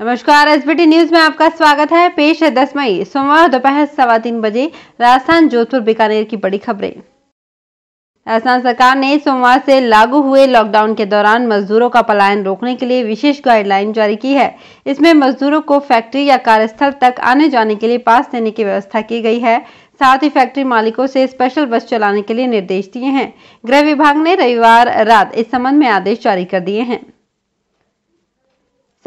नमस्कार SBT news में आपका स्वागत है पेश है दस मई सोमवार दोपहर सवा तीन बजे राजस्थान जोधपुर बीकानेर की बड़ी खबरें राजस्थान सरकार ने सोमवार से लागू हुए लॉकडाउन के दौरान मजदूरों का पलायन रोकने के लिए विशेष गाइडलाइन जारी की है इसमें मजदूरों को फैक्ट्री या कार्यस्थल तक आने जाने के लिए पास देने की व्यवस्था की गई है साथ ही फैक्ट्री मालिकों से स्पेशल बस चलाने के लिए निर्देश दिए हैं गृह विभाग ने रविवार रात इस संबंध में आदेश जारी कर दिए हैं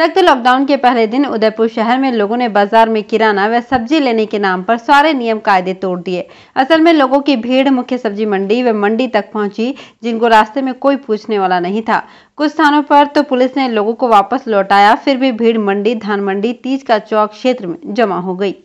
सख्त लॉकडाउन के पहले दिन उदयपुर शहर में लोगों ने बाजार में किराना व सब्जी लेने के नाम पर सारे नियम कायदे तोड़ दिए असल में लोगों की भीड़ मुख्य सब्जी मंडी व मंडी तक पहुंची जिनको रास्ते में कोई पूछने वाला नहीं था कुछ स्थानों पर तो पुलिस ने लोगों को वापस लौटाया फिर भी भीड़ मंडी धान मंडी तीज का चौक क्षेत्र में जमा हो गई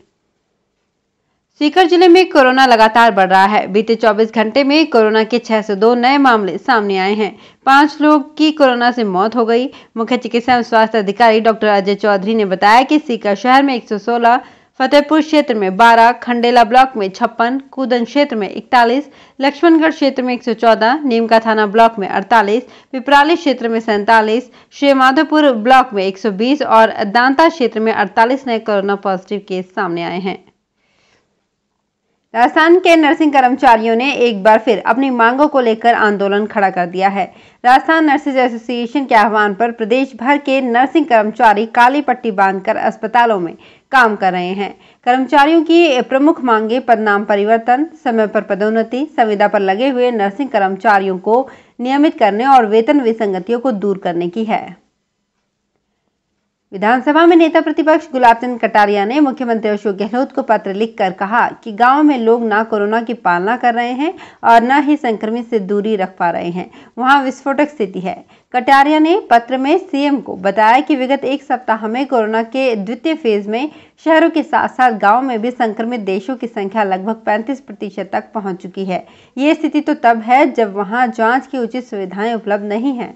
सीकर जिले में कोरोना लगातार बढ़ रहा है बीते 24 घंटे में कोरोना के 602 नए मामले सामने आए हैं पांच लोग की कोरोना से मौत हो गई मुख्य चिकित्सा एवं स्वास्थ्य अधिकारी डॉक्टर अजय चौधरी ने बताया कि सीकर शहर में 116 फतेहपुर क्षेत्र में 12, खंडेला ब्लॉक में छप्पन कूदन क्षेत्र में 41, लक्ष्मणगढ़ क्षेत्र में एक नीमका थाना ब्लॉक में अड़तालीस पिपराली क्षेत्र में सैंतालीस श्रीमाधोपुर ब्लॉक में एक और दांता क्षेत्र में अड़तालीस नए कोरोना पॉजिटिव केस सामने आए हैं राजस्थान के नर्सिंग कर्मचारियों ने एक बार फिर अपनी मांगों को लेकर आंदोलन खड़ा कर दिया है राजस्थान नर्सेज एसोसिएशन के आह्वान पर प्रदेश भर के नर्सिंग कर्मचारी काली पट्टी बांधकर अस्पतालों में काम कर रहे हैं कर्मचारियों की प्रमुख मांगे पदनाम परिवर्तन समय पर पदोन्नति संविदा पर लगे हुए नर्सिंग कर्मचारियों को नियमित करने और वेतन विसंगतियों को दूर करने की है विधानसभा में नेता प्रतिपक्ष गुलाब चंद कटारिया ने मुख्यमंत्री अशोक गहलोत को पत्र लिखकर कहा कि गांव में लोग ना कोरोना की पालना कर रहे हैं और न ही संक्रमित से दूरी रख पा रहे हैं वहां विस्फोटक स्थिति है कटारिया ने पत्र में सीएम को बताया कि विगत एक सप्ताह में कोरोना के द्वितीय फेज में शहरों के साथ साथ गाँव में भी संक्रमित देशों की संख्या लगभग पैंतीस प्रतिशत तक पहुँच चुकी है ये स्थिति तो तब है जब वहाँ जाँच की उचित सुविधाएं उपलब्ध नहीं है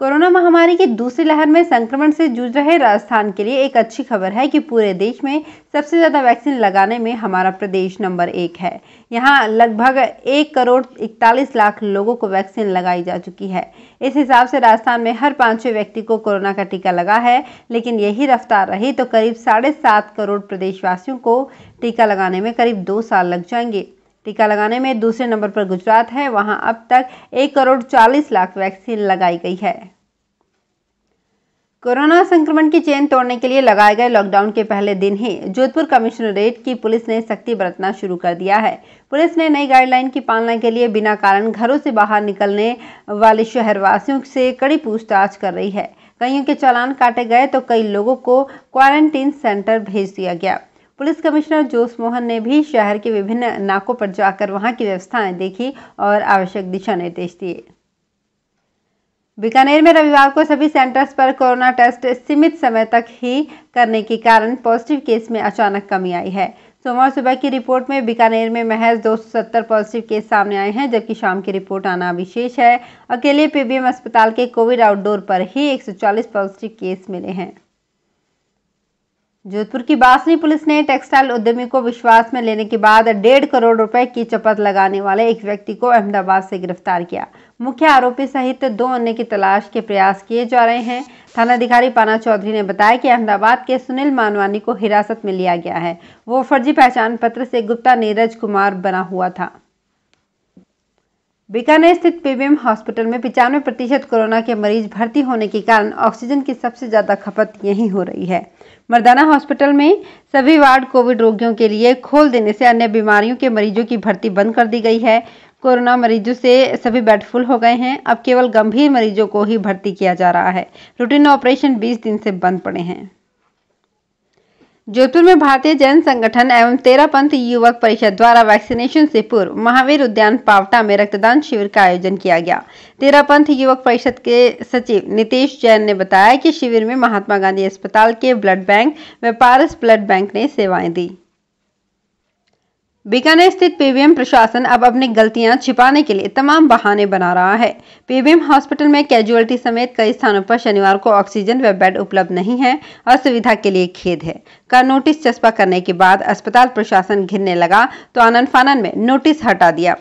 कोरोना महामारी की दूसरी लहर में संक्रमण से जूझ रहे राजस्थान के लिए एक अच्छी खबर है कि पूरे देश में सबसे ज़्यादा वैक्सीन लगाने में हमारा प्रदेश नंबर एक है यहाँ लगभग एक करोड़ इकतालीस लाख लोगों को वैक्सीन लगाई जा चुकी है इस हिसाब से राजस्थान में हर पाँचवें व्यक्ति को कोरोना का टीका लगा है लेकिन यही रफ्तार रही तो करीब साढ़े सात करोड़ प्रदेशवासियों को टीका लगाने में करीब दो साल लग जाएंगे टीका लगाने में दूसरे नंबर पर गुजरात है वहां अब तक एक करोड़ चालीस लाख वैक्सीन लगाई गई है कोरोना संक्रमण की चेन तोड़ने के लिए लगाए गए लॉकडाउन के पहले दिन ही जोधपुर कमिश्नरेट की पुलिस ने सख्ती बरतना शुरू कर दिया है पुलिस ने नई गाइडलाइन की पालना के लिए बिना कारण घरों से बाहर निकलने वाले शहरवासियों से कड़ी पूछताछ कर रही है कईयों के चालान काटे गए तो कई लोगों को क्वारंटीन सेंटर भेज दिया गया पुलिस कमिश्नर जोस मोहन ने भी शहर के विभिन्न नाकों पर जाकर वहां की व्यवस्थाएं देखी और आवश्यक दिशा निर्देश दिए बीकानेर में रविवार को सभी सेंटर्स पर कोरोना टेस्ट सीमित समय तक ही करने के कारण पॉजिटिव केस में अचानक कमी आई है सोमवार सुबह की रिपोर्ट में बीकानेर में महज 270 पॉजिटिव केस सामने आए हैं जबकि शाम की रिपोर्ट आना विशेष है अकेले पीबीएम अस्पताल के कोविड आउटडोर पर ही 140 पॉजिटिव केस मिले हैं जोधपुर की बासनी पुलिस ने टेक्सटाइल उद्यमी को विश्वास में लेने के बाद डेढ़ करोड़ रुपए की चपत लगाने वाले एक व्यक्ति को अहमदाबाद से गिरफ्तार किया मुख्य आरोपी सहित दो अन्य की तलाश के प्रयास किए जा रहे हैं थानाधिकारी पाना चौधरी ने बताया कि अहमदाबाद के सुनील मानवानी को हिरासत में लिया गया है वो फर्जी पहचान पत्र से गुप्ता नीरज कुमार बना हुआ था बीकानेर स्थित पीबीएम हॉस्पिटल में पिचानवे प्रतिशत कोरोना के मरीज भर्ती होने के कारण ऑक्सीजन की सबसे ज़्यादा खपत यहीं हो रही है मर्दाना हॉस्पिटल में सभी वार्ड कोविड रोगियों के लिए खोल देने से अन्य बीमारियों के मरीजों की भर्ती बंद कर दी गई है कोरोना मरीजों से सभी बेड फुल हो गए हैं अब केवल गंभीर मरीजों को ही भर्ती किया जा रहा है रूटीन ऑपरेशन 20 दिन से बंद पड़े हैं जोधपुर में भारतीय जैन संगठन एवं तेरा पंथ युवक परिषद द्वारा वैक्सीनेशन से पूर्व महावीर उद्यान पावटा में रक्तदान शिविर का आयोजन किया गया तेरा पंथ युवक परिषद के सचिव नितेश जैन ने बताया कि शिविर में महात्मा गांधी अस्पताल के ब्लड बैंक व पारस ब्लड बैंक ने सेवाएं दी बीकानेर स्थित पीवीएम प्रशासन अब अपनी गलतियां छिपाने के लिए तमाम बहाने बना रहा है पीवीएम हॉस्पिटल में कैजुअलिटी समेत कई स्थानों पर शनिवार को ऑक्सीजन व बेड उपलब्ध नहीं है और सुविधा के लिए खेद है का नोटिस चस्पा करने के बाद अस्पताल प्रशासन घिरने लगा तो आनंद फानन में नोटिस हटा दिया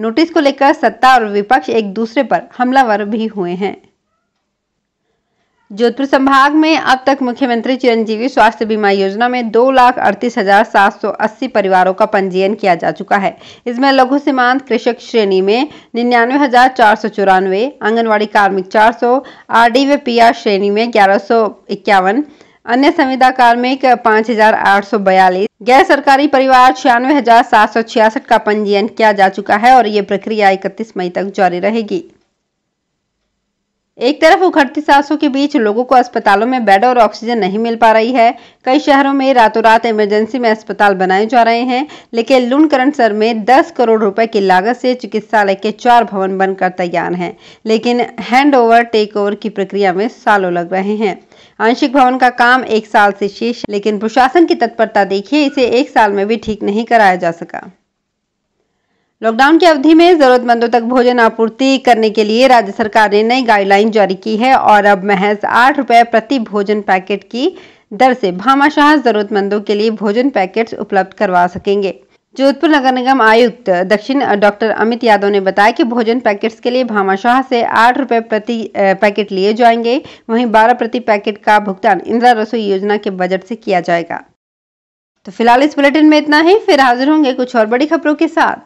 नोटिस को लेकर सत्ता और विपक्ष एक दूसरे पर हमलावर भी हुए हैं जोधपुर संभाग में अब तक मुख्यमंत्री चिरंजीवी स्वास्थ्य बीमा योजना में दो लाख अड़तीस हजार सात सौ अस्सी परिवारों का पंजीयन किया जा चुका है इसमें लघु सीमांत कृषक श्रेणी में निन्यानवे हजार चार सौ चौरानवे आंगनबाड़ी कार्मिक चार सौ आर डी व पी आर श्रेणी में ग्यारह सौ इक्यावन अन्य संविदा कार्मिक पाँच हजार आठ सौ बयालीस गैर सरकारी परिवार छियानवे हजार सात सौ छियासठ का पंजीयन किया जा चुका है और ये प्रक्रिया इकतीस मई तक जारी रहेगी एक तरफ उखड़ती सांसों के बीच लोगों को अस्पतालों में बेड और ऑक्सीजन नहीं मिल पा रही है कई शहरों में रातों रात इमरजेंसी में अस्पताल बनाए जा रहे हैं लेकिन सर में 10 करोड़ रुपए की लागत से चिकित्सालय के चार भवन बनकर तैयार हैं लेकिन हैंड ओवर टेक ओवर की प्रक्रिया में सालों लग रहे हैं आंशिक भवन का काम एक साल से शेष लेकिन प्रशासन की तत्परता देखिए इसे एक साल में भी ठीक नहीं कराया जा सका लॉकडाउन की अवधि में जरूरतमंदों तक भोजन आपूर्ति करने के लिए राज्य सरकार ने नई गाइडलाइन जारी की है और अब महज आठ रुपए प्रति भोजन पैकेट की दर से भामाशाह जरूरतमंदों के लिए भोजन पैकेट्स उपलब्ध करवा सकेंगे जोधपुर नगर निगम आयुक्त दक्षिण डॉक्टर अमित यादव ने बताया कि भोजन पैकेट्स के लिए भामाशाह से आठ रुपए प्रति पैकेट लिए जाएंगे वहीं बारह प्रति पैकेट का भुगतान इंदिरा रसोई योजना के बजट से किया जाएगा तो फिलहाल इस बुलेटिन में इतना ही फिर हाजिर होंगे कुछ और बड़ी खबरों के साथ